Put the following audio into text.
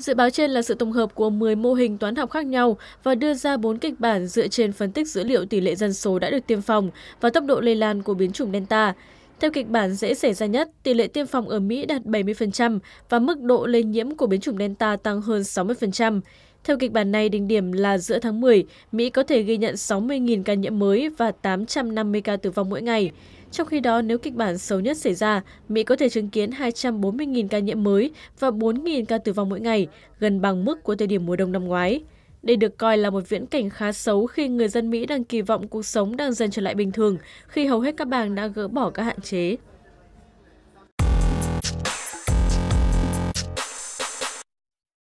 Dự báo trên là sự tổng hợp của 10 mô hình toán học khác nhau và đưa ra 4 kịch bản dựa trên phân tích dữ liệu tỷ lệ dân số đã được tiêm phòng và tốc độ lây lan của biến chủng Delta. Theo kịch bản dễ xảy ra nhất, tỷ lệ tiêm phòng ở Mỹ đạt 70% và mức độ lây nhiễm của biến chủng Delta tăng hơn 60%. Theo kịch bản này, đỉnh điểm là giữa tháng 10, Mỹ có thể ghi nhận 60.000 ca nhiễm mới và 850 ca tử vong mỗi ngày. Trong khi đó, nếu kịch bản xấu nhất xảy ra, Mỹ có thể chứng kiến 240.000 ca nhiễm mới và 4.000 ca tử vong mỗi ngày, gần bằng mức của thời điểm mùa đông năm ngoái. Đây được coi là một viễn cảnh khá xấu khi người dân Mỹ đang kỳ vọng cuộc sống đang dần trở lại bình thường, khi hầu hết các bang đã gỡ bỏ các hạn chế.